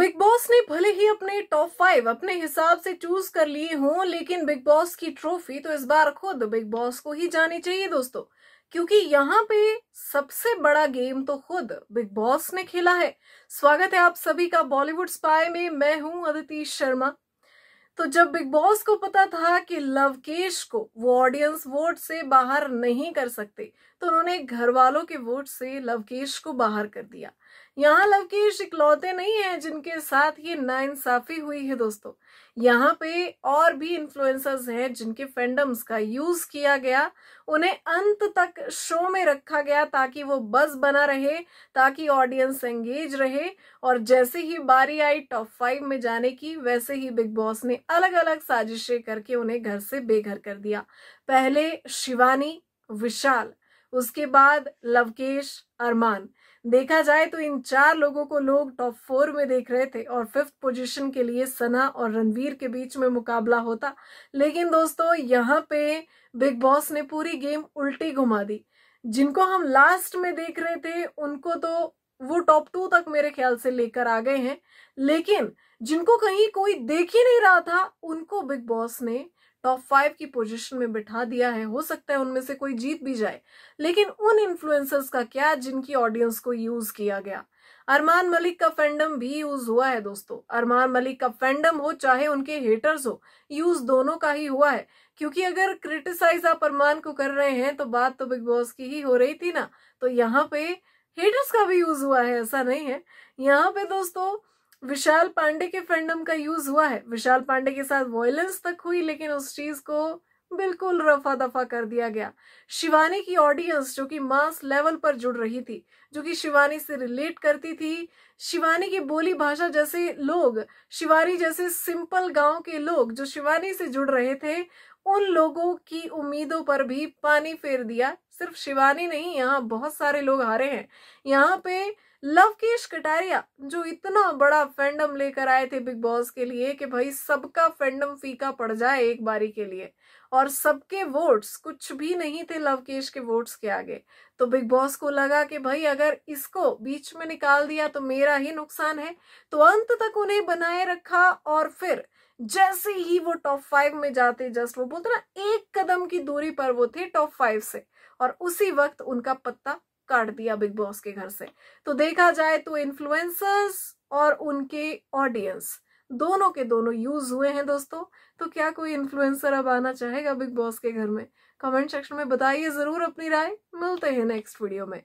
big Boss ने भले ही अपने टॉप फाइव अपने हिसाब से चूज कर लिए हों लेकिन बिग बॉस की ट्रॉफी तो इस बार खुद बिग बॉस को ही जानी चाहिए दोस्तों क्योंकि यहाँ पे सबसे बड़ा गेम तो खुद बिग बॉस ने खेला है स्वागत है आप सभी का बॉलीवुड स्पाई में मैं हूँ अदिति शर्मा तो जब बिग बॉस को पता था कि लवकेश को वो ऑडियंस वोट से बाहर नहीं कर सकते तो उन्होंने घर वालों के वोट से लवकेश को बाहर कर दिया यहाँ लवकेश इकलौते नहीं है जिनके साथ ये नाइंसाफी हुई है दोस्तों यहाँ पे और भी इन्फ्लुएंसर्स हैं जिनके फेंडम्स का यूज किया गया उन्हें अंत तक शो में रखा गया ताकि वो बस बना रहे ताकि ऑडियंस एंगेज रहे और जैसे ही बारी आई टॉप फाइव में जाने की वैसे ही बिग बॉस ने अलग अलग साजिशें करके उन्हें घर से बेघर कर दिया पहले शिवानी विशाल उसके बाद लवकेश अरमान देखा जाए तो इन चार लोगों को लोग टॉप फोर में देख रहे थे और फिफ्थ पोजीशन के लिए सना और रणवीर के बीच में मुकाबला होता लेकिन दोस्तों यहाँ पे बिग बॉस ने पूरी गेम उल्टी घुमा दी जिनको हम लास्ट में देख रहे थे उनको तो वो टॉप टू तक मेरे ख्याल से लेकर आ गए हैं लेकिन जिनको कहीं कोई देख ही नहीं रहा था उनको बिग बॉस ने टॉप फाइव की पोजीशन में बिठा दिया है हो सकता है उनमें से कोई जीत भी जाए लेकिन उन इन्फ्लुएंसर्स का क्या जिनकी ऑडियंस को यूज किया गया अरमान मलिक का फैंडम भी यूज हुआ है दोस्तों अरमान मलिक का फैंडम हो चाहे उनके हेटर्स हो यूज दोनों का ही हुआ है क्योंकि अगर क्रिटिसाइज आप अरमान को कर रहे हैं तो बात तो बिग बॉस की ही हो रही थी ना तो यहाँ पे हेटर्स का भी यूज हुआ है ऐसा नहीं है यहाँ पे दोस्तों विशाल पांडे के फैंडम का यूज हुआ है विशाल पांडे के साथ वॉयलेंस तक हुई लेकिन उस चीज को बिल्कुल रफा दफा कर दिया गया शिवानी की ऑडियंस जो कि मास लेवल पर जुड़ रही थी जो कि शिवानी से रिलेट करती थी शिवानी की बोली भाषा जैसे लोग शिवानी जैसे सिंपल गांव के लोग जो शिवानी से जुड़ रहे थे उन लोगों की उम्मीदों पर भी पानी फेर दिया सिर्फ शिवानी नहीं यहाँ बहुत सारे लोग हारे हैं यहाँ पे लवकेश कटारिया जो इतना बड़ा फैंडम लेकर आए थे बिग बॉस के लिए कि भाई सबका फैंडम फीका पड़ जाए एक बारी के लिए और सबके वोट्स कुछ भी नहीं थे लवकेश के वोट्स के आगे तो बिग बॉस को लगा कि भाई अगर इसको बीच में निकाल दिया तो मेरा ही नुकसान है तो अंत तक उन्हें बनाए रखा और फिर जैसे ही वो टॉप फाइव में जाते जस्ट वो बोलते ना एक कदम की दूरी पर वो थे टॉप फाइव से और उसी वक्त उनका पत्ता काट दिया बिग बॉस के घर से तो देखा जाए तो इन्फ्लुएंसर्स और उनके ऑडियंस दोनों के दोनों यूज हुए हैं दोस्तों तो क्या कोई इन्फ्लुएंसर अब आना चाहेगा बिग बॉस के घर में कमेंट सेक्शन में बताइए जरूर अपनी राय मिलते हैं नेक्स्ट वीडियो में